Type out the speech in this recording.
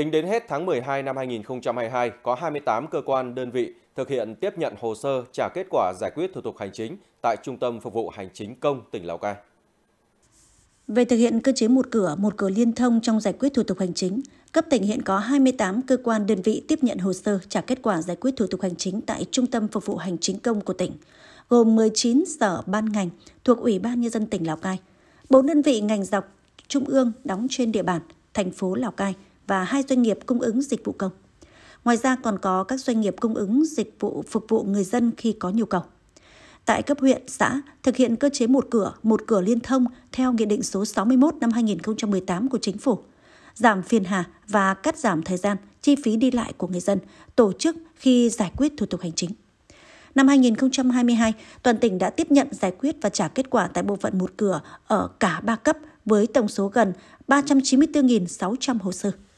Tính đến hết tháng 12 năm 2022, có 28 cơ quan đơn vị thực hiện tiếp nhận hồ sơ trả kết quả giải quyết thủ tục hành chính tại Trung tâm Phục vụ Hành chính công tỉnh Lào Cai. Về thực hiện cơ chế một cửa, một cửa liên thông trong giải quyết thủ tục hành chính, cấp tỉnh hiện có 28 cơ quan đơn vị tiếp nhận hồ sơ trả kết quả giải quyết thủ tục hành chính tại Trung tâm Phục vụ Hành chính công của tỉnh, gồm 19 sở ban ngành thuộc Ủy ban Nhân dân tỉnh Lào Cai, 4 đơn vị ngành dọc trung ương đóng trên địa bàn thành phố Lào Cai – và hai doanh nghiệp cung ứng dịch vụ công. Ngoài ra còn có các doanh nghiệp cung ứng dịch vụ phục vụ người dân khi có nhu cầu. Tại cấp huyện, xã, thực hiện cơ chế một cửa, một cửa liên thông theo Nghị định số 61 năm 2018 của Chính phủ, giảm phiền hà và cắt giảm thời gian, chi phí đi lại của người dân, tổ chức khi giải quyết thủ tục hành chính. Năm 2022, toàn tỉnh đã tiếp nhận giải quyết và trả kết quả tại bộ phận một cửa ở cả ba cấp với tổng số gần 394.600 hồ sơ.